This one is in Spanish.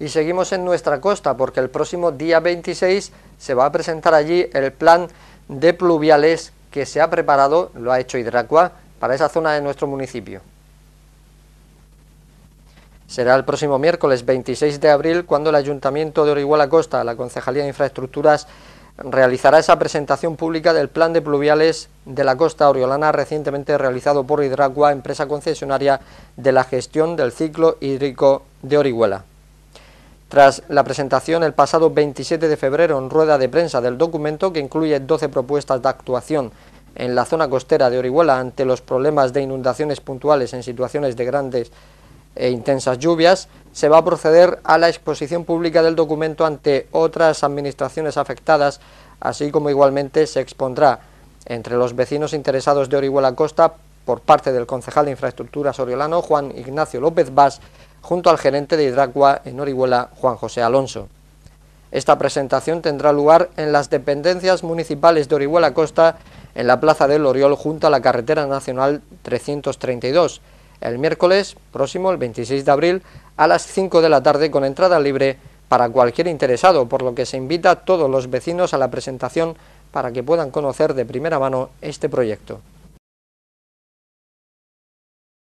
y seguimos en nuestra costa porque el próximo día 26 se va a presentar allí el plan de pluviales que se ha preparado, lo ha hecho Hidracua, para esa zona de nuestro municipio. Será el próximo miércoles 26 de abril cuando el Ayuntamiento de Orihuela Costa, la Concejalía de Infraestructuras, realizará esa presentación pública del plan de pluviales de la costa oriolana recientemente realizado por hidraqua, empresa concesionaria de la gestión del ciclo hídrico de Orihuela tras la presentación el pasado 27 de febrero en rueda de prensa del documento que incluye 12 propuestas de actuación en la zona costera de Orihuela ante los problemas de inundaciones puntuales en situaciones de grandes e intensas lluvias, se va a proceder a la exposición pública del documento ante otras administraciones afectadas, así como igualmente se expondrá entre los vecinos interesados de Orihuela Costa por parte del concejal de Infraestructuras oriolano Juan Ignacio López Vaz junto al gerente de Hidracua en Orihuela, Juan José Alonso. Esta presentación tendrá lugar en las dependencias municipales de Orihuela Costa, en la Plaza del Oriol, junto a la Carretera Nacional 332, el miércoles próximo, el 26 de abril, a las 5 de la tarde, con entrada libre para cualquier interesado, por lo que se invita a todos los vecinos a la presentación para que puedan conocer de primera mano este proyecto.